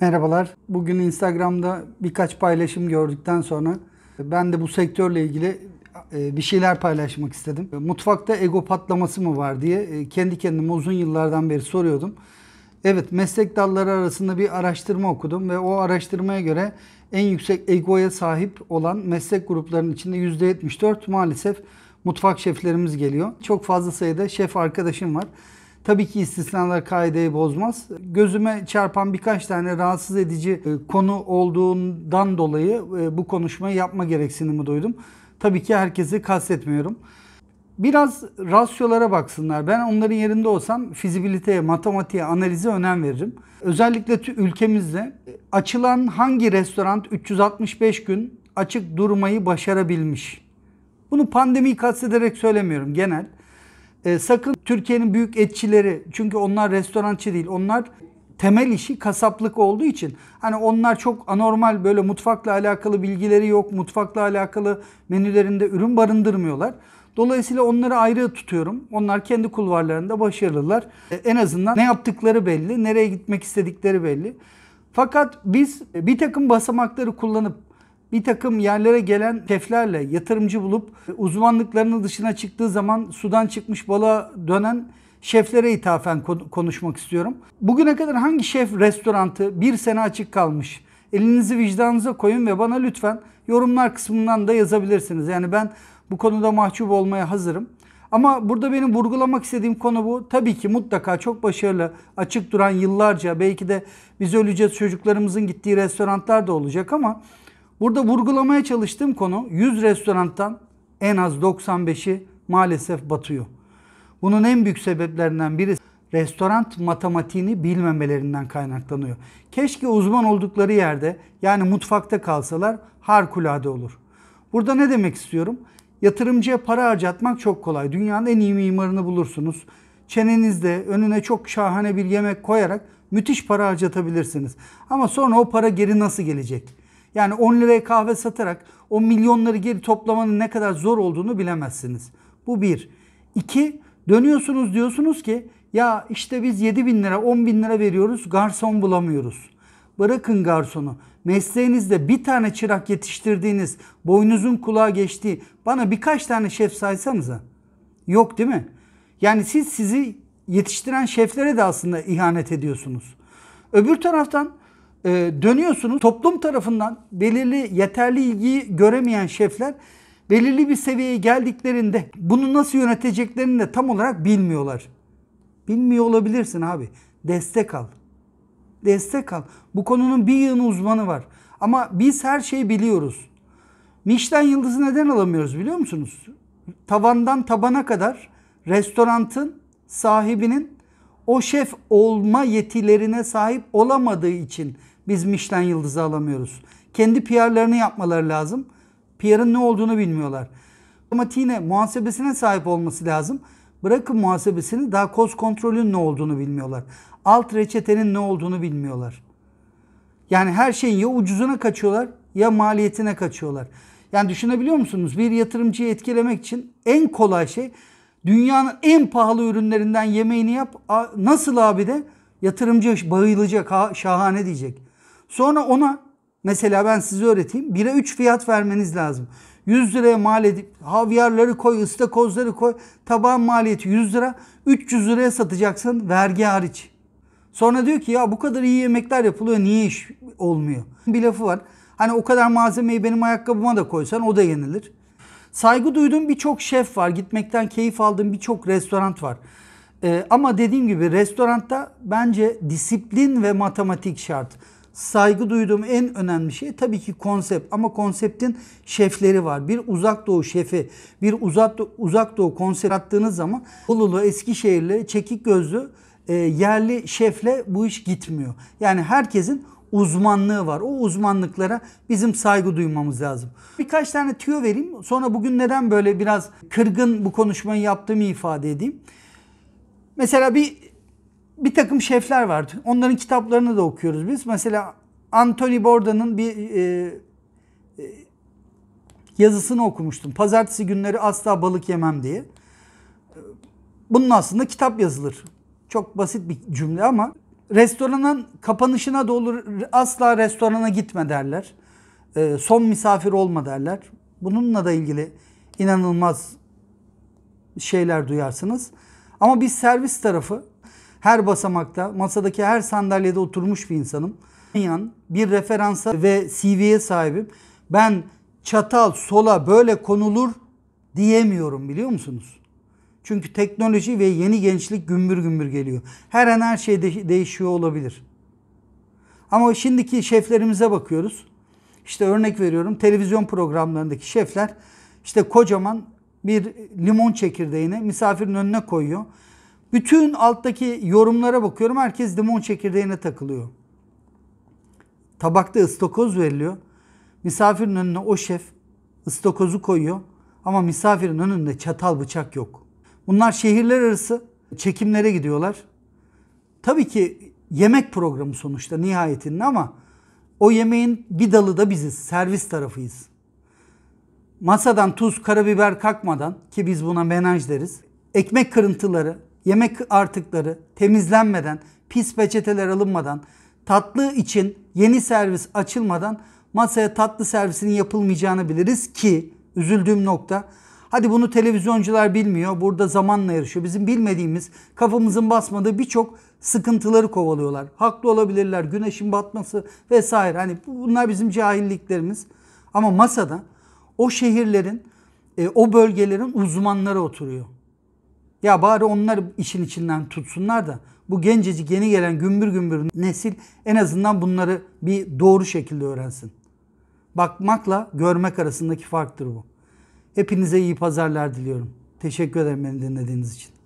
Merhabalar. Bugün Instagram'da birkaç paylaşım gördükten sonra ben de bu sektörle ilgili e, bir şeyler paylaşmak istedim. Mutfakta ego patlaması mı var diye e, kendi kendime uzun yıllardan beri soruyordum. Evet meslek dalları arasında bir araştırma okudum ve o araştırmaya göre en yüksek egoya sahip olan meslek gruplarının içinde %74 maalesef mutfak şeflerimiz geliyor. Çok fazla sayıda şef arkadaşım var. Tabii ki istisnalar kaideyi bozmaz. Gözüme çarpan birkaç tane rahatsız edici e, konu olduğundan dolayı e, bu konuşmayı yapma gereksinimi duydum. Tabii ki herkesi kastetmiyorum. Biraz rasyolara baksınlar. Ben onların yerinde olsam fizibiliteye, matematiğe, analize önem veririm. Özellikle ülkemizde e, açılan hangi restoran 365 gün açık durmayı başarabilmiş? Bunu pandemiyi kastederek söylemiyorum genel. E, sakın Türkiye'nin büyük etçileri çünkü onlar restorançı değil. Onlar temel işi kasaplık olduğu için hani onlar çok anormal böyle mutfakla alakalı bilgileri yok. Mutfakla alakalı menülerinde ürün barındırmıyorlar. Dolayısıyla onları ayrı tutuyorum. Onlar kendi kulvarlarında başarılılar. Ee, en azından ne yaptıkları belli, nereye gitmek istedikleri belli. Fakat biz e, bir takım basamakları kullanıp bir takım yerlere gelen teflerle yatırımcı bulup uzmanlıklarının dışına çıktığı zaman sudan çıkmış bala dönen şeflere ithafen konuşmak istiyorum. Bugüne kadar hangi şef restorantı bir sene açık kalmış? Elinizi vicdanınıza koyun ve bana lütfen yorumlar kısmından da yazabilirsiniz. Yani ben bu konuda mahcup olmaya hazırım. Ama burada benim vurgulamak istediğim konu bu. Tabii ki mutlaka çok başarılı, açık duran yıllarca belki de biz öleceğiz çocuklarımızın gittiği restoranlar da olacak ama Burada vurgulamaya çalıştığım konu 100 restorantan en az 95'i maalesef batıyor. Bunun en büyük sebeplerinden biri restoran matematiğini bilmemelerinden kaynaklanıyor. Keşke uzman oldukları yerde yani mutfakta kalsalar harikulade olur. Burada ne demek istiyorum? Yatırımcıya para harcatmak çok kolay. Dünyanın en iyi mimarını bulursunuz. Çenenizde önüne çok şahane bir yemek koyarak müthiş para harcatabilirsiniz. Ama sonra o para geri nasıl gelecek? Yani 10 liraya kahve satarak o milyonları geri toplamanın ne kadar zor olduğunu bilemezsiniz. Bu bir. İki, dönüyorsunuz diyorsunuz ki ya işte biz 7 bin lira 10 bin lira veriyoruz garson bulamıyoruz. Bırakın garsonu. Mesleğinizde bir tane çırak yetiştirdiğiniz, boynuzun kulağa geçtiği bana birkaç tane şef saysanıza. Yok değil mi? Yani siz sizi yetiştiren şeflere de aslında ihanet ediyorsunuz. Öbür taraftan e, dönüyorsunuz. Toplum tarafından belirli yeterli ilgiyi göremeyen şefler belirli bir seviyeye geldiklerinde bunu nasıl yöneteceklerini de tam olarak bilmiyorlar. Bilmiyor olabilirsin abi. Destek al. Destek al. Bu konunun bir yığın uzmanı var. Ama biz her şeyi biliyoruz. Michelin yıldızı neden alamıyoruz biliyor musunuz? Tavandan tabana kadar restorantın sahibinin o şef olma yetilerine sahip olamadığı için biz Michelin yıldızı alamıyoruz. Kendi PR'larını yapmaları lazım. PR'ın ne olduğunu bilmiyorlar. Ama Matematiğine, muhasebesine sahip olması lazım. Bırakın muhasebesini daha koz kontrolün ne olduğunu bilmiyorlar. Alt reçetenin ne olduğunu bilmiyorlar. Yani her şeyin ya ucuzuna kaçıyorlar ya maliyetine kaçıyorlar. Yani düşünebiliyor musunuz? Bir yatırımcıyı etkilemek için en kolay şey dünyanın en pahalı ürünlerinden yemeğini yap. Nasıl abi de yatırımcı bayılacak şahane diyecek. Sonra ona mesela ben size öğreteyim 1'e 3 fiyat vermeniz lazım. 100 liraya mal edip havyarları koy, ıstakozları koy. Tabağın maliyeti 100 lira. 300 liraya satacaksın vergi hariç. Sonra diyor ki ya bu kadar iyi yemekler yapılıyor niye iş olmuyor? Bir lafı var. Hani o kadar malzemeyi benim ayakkabıma da koysan o da yenilir. Saygı duyduğum birçok şef var. Gitmekten keyif aldığım birçok restoran var. Ee, ama dediğim gibi restoranda bence disiplin ve matematik şart saygı duyduğum en önemli şey tabii ki konsept ama konseptin şefleri var. Bir uzak doğu şefi, bir uzak doğu, uzak doğu konsept attığınız zaman Bululu, Eskişehirli, Çekik Gözlü e, yerli şefle bu iş gitmiyor. Yani herkesin uzmanlığı var. O uzmanlıklara bizim saygı duymamız lazım. Birkaç tane tüyo vereyim. Sonra bugün neden böyle biraz kırgın bu konuşmayı yaptığımı ifade edeyim. Mesela bir bir takım şefler var. Onların kitaplarını da okuyoruz biz. Mesela Anthony Bordan'ın bir e, e, yazısını okumuştum. Pazartesi günleri asla balık yemem diye. Bunun aslında kitap yazılır. Çok basit bir cümle ama restoranın kapanışına da asla restorana gitme derler. E, son misafir olma derler. Bununla da ilgili inanılmaz şeyler duyarsınız. Ama biz servis tarafı her basamakta, masadaki her sandalyede oturmuş bir insanım. Yan bir referansa ve CV'ye sahibim. Ben çatal sola böyle konulur diyemiyorum biliyor musunuz? Çünkü teknoloji ve yeni gençlik gümbür gümbür geliyor. Her an her şey de- değişiyor olabilir. Ama şimdiki şeflerimize bakıyoruz. İşte örnek veriyorum televizyon programlarındaki şefler işte kocaman bir limon çekirdeğini misafirin önüne koyuyor. Bütün alttaki yorumlara bakıyorum. Herkes limon çekirdeğine takılıyor. Tabakta ıstakoz veriliyor. Misafirin önüne o şef ıstakozu koyuyor. Ama misafirin önünde çatal bıçak yok. Bunlar şehirler arası çekimlere gidiyorlar. Tabii ki yemek programı sonuçta nihayetinde ama o yemeğin bir dalı da biziz. Servis tarafıyız. Masadan tuz, karabiber kalkmadan ki biz buna menaj deriz. Ekmek kırıntıları, yemek artıkları temizlenmeden, pis peçeteler alınmadan, tatlı için yeni servis açılmadan masaya tatlı servisinin yapılmayacağını biliriz ki üzüldüğüm nokta hadi bunu televizyoncular bilmiyor burada zamanla yarışıyor. Bizim bilmediğimiz kafamızın basmadığı birçok sıkıntıları kovalıyorlar. Haklı olabilirler güneşin batması vesaire hani bunlar bizim cahilliklerimiz ama masada o şehirlerin e, o bölgelerin uzmanları oturuyor. Ya bari onlar işin içinden tutsunlar da bu gencecik yeni gelen gümbür gümbür nesil en azından bunları bir doğru şekilde öğrensin. Bakmakla görmek arasındaki farktır bu. Hepinize iyi pazarlar diliyorum. Teşekkür ederim beni dinlediğiniz için.